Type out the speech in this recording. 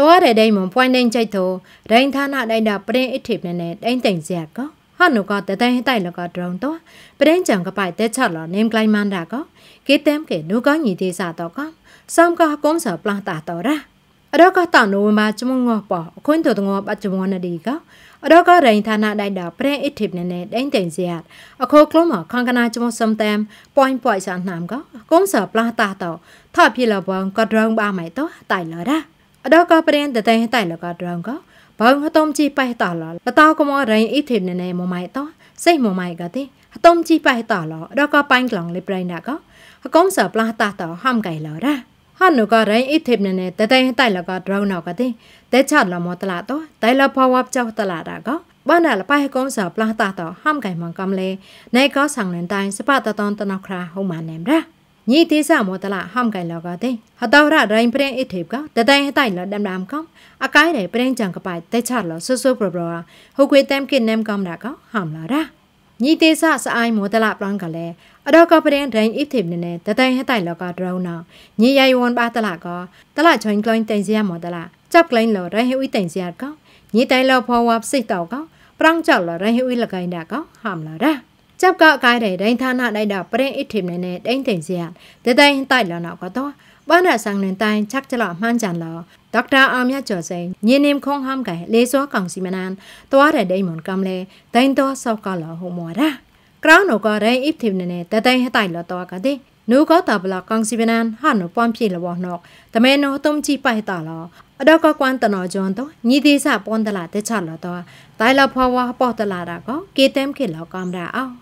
တော်ရတဲ့ဒိမွန်ပွိုင်းတိုင်းကြိုက်တော့ဒိုင်းဌာနဒိုင်းတာပရင်အစ်ထိပ်နဲ့တိုင်းတိုင်စရကောဟနုကတတိုင်းဟတိုင်လကဒရုံတော့ပရင်ကြံကပိုက်တက်ချလောနင်းကလိုင်းမန်တာကောကေတမ်ကေနုကညီသေးစာတော့ကစောင်းကကုန်းစာပလန်တာတော့ရာအတော့ကတနိုဝင်ဘာကျမငေါပအခွင့်တော်ငေါပကျမနဒီကအတော့ကရိုင်ဌာနဒိုင်တာပရင်အစ်ထိပ်နဲ့တိုင်းတိုင်စရအခေါ်ကလုံးမခန်ကနာကျမစမ်တမ်ပွိုင်းပွိုင်းစာနမ်ကကုန်းစာပလန်တာတော့ထပြလဘောင်ကဒရုံပါမိုက်တော့တိုင်လော်ရာអដកប្រៀនតតែតែលកត្រងកបើងហតុមជីបៃតឡលតកមរៃអ៊ីធីណណេមម៉ៃតសេះមម៉ៃកទេហតុមជីបៃតឡដកប៉ាញ់ក្លងលេប្រៃណាកហកុំសប្លាតតហំកៃឡរ៉ាហនុករៃអ៊ីធីណណេតតែតែលកត្រងណកទេតេឆាត់លមតឡាតតៃលផវបចោតឡារ៉ាកបានឡបៃកុំសប្លាតតហំកៃម៉ងកំលេណៃកសាំងណេតៃសបតតនតណខ្រាហូម៉ានេមរ៉ាညီသေးစမောတလာဟမ်ကန်လောကတဲ့ဟတော်ရရိုင်းပရင်အစ်ထေကတတိုင်ဟတိုင်လဒမ်ဒမ်ကောင်အကိုင်းရပရင်ကြံကပိုင်တဲချလောဆူဆူပရပရာဟုတ်ခွေတမ်ကိနမ်ကောင်ဒါကဟမ်လာရာညီသေးစစအိုင်မောတလာပရန်ကလည်းအတော့ကပရင်ဒိုင်အစ်ထေနဲ့တတိုင်ဟတိုင်လောကဒရုန်းနောညီရိုင်ဝန်ပါတလာကတလာချွန်ကလိုင်းတိုင်စရမောတလာจับกลายหลอไรให้อุ้ยแต่งเสียก็ยี่ไตเราพอวับสิตอกก็ปรังจับหลอไรให้อุ้ยละไกนดาก็ห้ามหลอได้จับก็กายได้ได้ท่านาได้ดาวประเด็นอิทธิมเนี่ยได้ถึงเสียแต่ได้ใต้แล้วเนาะก็ตัวบ้านเราสังเนินใต้ชักจะหล่อมั่นจันเราဒေါက်တာအာမြတ်ကျော်စိန်ညင်းနေခုံဟမ်ကဲလေစောကောင်စီမနန်တွားတဲ့ဒိမွန်ကမ်လေဒိုင်တော့ဆောက်ကလာဟိုမော်ရာကရောင်းတော့ကရင်အစ်တီနေတတိုင်ဟတိုင်လတော့ကတိနူကောတာဘလကောင်စီမနန်ဟာနပွမ်ပြေလဝနော့တမဲနောတုံးချိပိုက်တာလောအတော့ကကွမ်တနော်ဂျွန်တော့ညီသေးစပွန်တလာတချလတော့တိုင်လဖွာဝါပေါ်တလာတာကကေတမ်ခေလောကမ်ရာအောင်